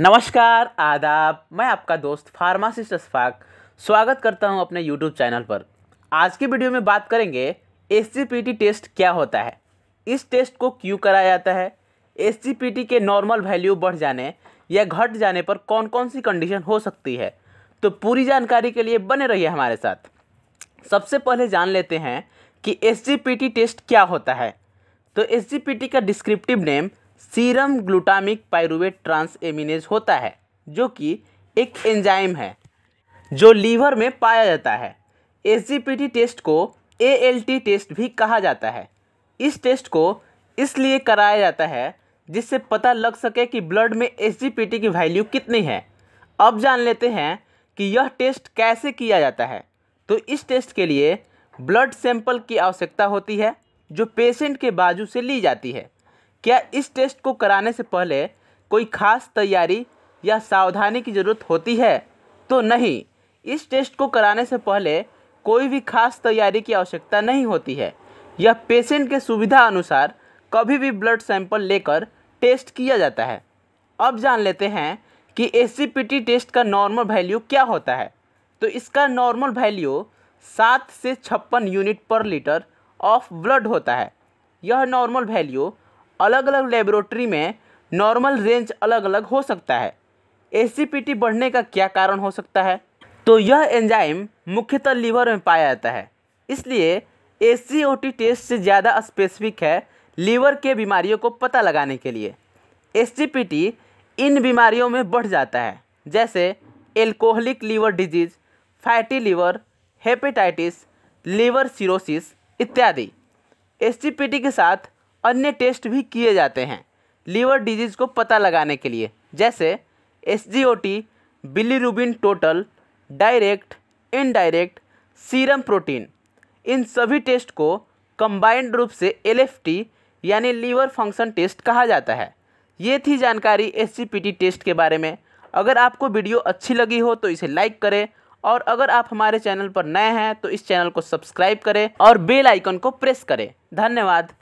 नमस्कार आदाब मैं आपका दोस्त फार्मासिस्ट अशफाक स्वागत करता हूं अपने यूट्यूब चैनल पर आज की वीडियो में बात करेंगे एस टेस्ट क्या होता है इस टेस्ट को क्यों कराया जाता है एस के नॉर्मल वैल्यू बढ़ जाने या घट जाने पर कौन कौन सी कंडीशन हो सकती है तो पूरी जानकारी के लिए बने रहिए हमारे साथ सबसे पहले जान लेते हैं कि एस टेस्ट क्या होता है तो एस का descriptive name serum glutamic pyruvate transaminase होता है जो कि एक एंजाइम है जो लीवर में पाया जाता है एस टेस्ट को ए टेस्ट भी कहा जाता है इस टेस्ट को इसलिए कराया जाता है जिससे पता लग सके कि ब्लड में एस की वैल्यू कितनी है अब जान लेते हैं कि यह टेस्ट कैसे किया जाता है तो इस टेस्ट के लिए ब्लड सैंपल की आवश्यकता होती है जो पेशेंट के बाजू से ली जाती है क्या इस टेस्ट को कराने से पहले कोई खास तैयारी या सावधानी की ज़रूरत होती है तो नहीं इस टेस्ट को कराने से पहले कोई भी खास तैयारी की आवश्यकता नहीं होती है यह पेशेंट के सुविधा अनुसार कभी भी ब्लड सैंपल लेकर टेस्ट किया जाता है अब जान लेते हैं कि ए टेस्ट का नॉर्मल वैल्यू क्या होता है तो इसका नॉर्मल वैल्यू सात से छप्पन यूनिट पर लीटर ऑफ ब्लड होता है यह नॉर्मल वैल्यू अलग अलग लेबोरेटरी में नॉर्मल रेंज अलग अलग हो सकता है एस बढ़ने का क्या कारण हो सकता है तो यह एंजाइम मुख्यतः लीवर में पाया जाता है इसलिए एस टेस्ट से ज़्यादा स्पेसिफिक है लीवर के बीमारियों को पता लगाने के लिए एस इन बीमारियों में बढ़ जाता है जैसे alcoholic liver disease fatty liver hepatitis liver cirrhosis इत्यादि एस के साथ अन्य टेस्ट भी किए जाते हैं लीवर डिजीज़ को पता लगाने के लिए जैसे S G O T bilirubin total direct indirect serum protein इन सभी टेस्ट को कंबाइंड रूप से एल यानी लीवर फंक्शन टेस्ट कहा जाता है ये थी जानकारी एस टेस्ट के बारे में अगर आपको वीडियो अच्छी लगी हो तो इसे लाइक करें और अगर आप हमारे चैनल पर नए हैं तो इस चैनल को सब्सक्राइब करें और बेल आइकन को प्रेस करें धन्यवाद